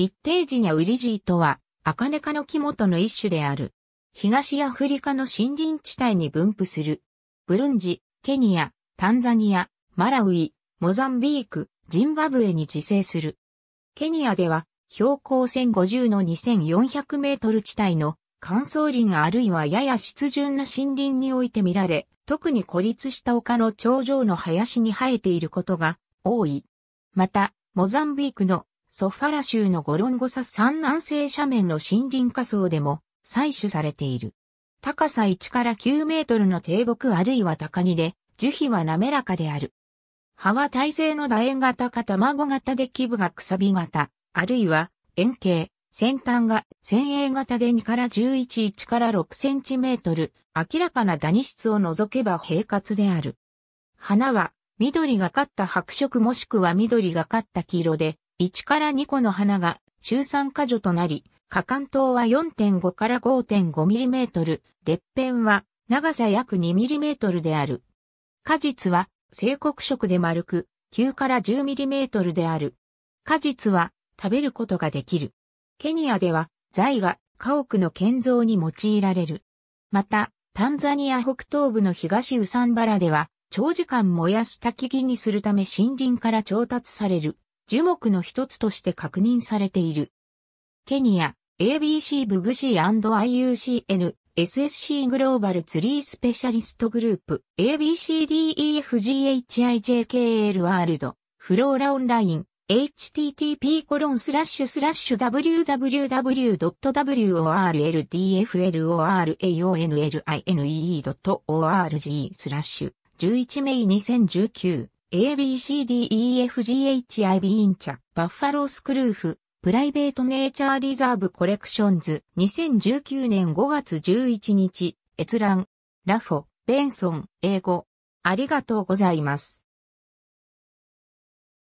立定時ニャウリジーとは、アカネ科の木元の一種である。東アフリカの森林地帯に分布する。ブルンジ、ケニア、タンザニア、マラウイ、モザンビーク、ジンバブエに自生する。ケニアでは、標高1050の2400メートル地帯の乾燥林あるいはやや湿潤な森林において見られ、特に孤立した丘の頂上の林に生えていることが多い。また、モザンビークのソファラ州のゴロンゴサ山南西斜面の森林火葬でも採取されている。高さ1から9メートルの低木あるいは高木で、樹皮は滑らかである。葉は体勢の楕円型か卵型で基部がくさび型、あるいは円形、先端が先鋭型で2から11、1から6センチメートル、明らかなダニ室を除けば平滑である。花は緑がかった白色もしくは緑がかった黄色で、1から2個の花が周産果樹となり、花敢。島は4.5から5.5ミリメートル、裂片は長さ約2ミリメートルである。果実は正黒色で丸く、9から10ミリメートルである。果実は食べることができる。ケニアでは材が家屋の建造に用いられる。また、タンザニア北東部の東ウサンバラでは長時間燃やす焚き木にするため森林から調達される樹木の一つとして確認されている。ケニア、ABC ブグシー &IUCN、SSC グローバルツリースペシャリストグループ、ABCDEFGHIJKL ワールド、フローラオンライン、http コロンスラッシュスラッシュ w w w w o r l d f l o r a l o n l i n e o r g スラッシュ11メ2019 ABCDEFGHIB インチャ、バッファロースクルーフ、プライベートネイチャーリザーブコレクションズ、2019年5月11日、閲覧、ラフォ、ベンソン、英語。ありがとうございます。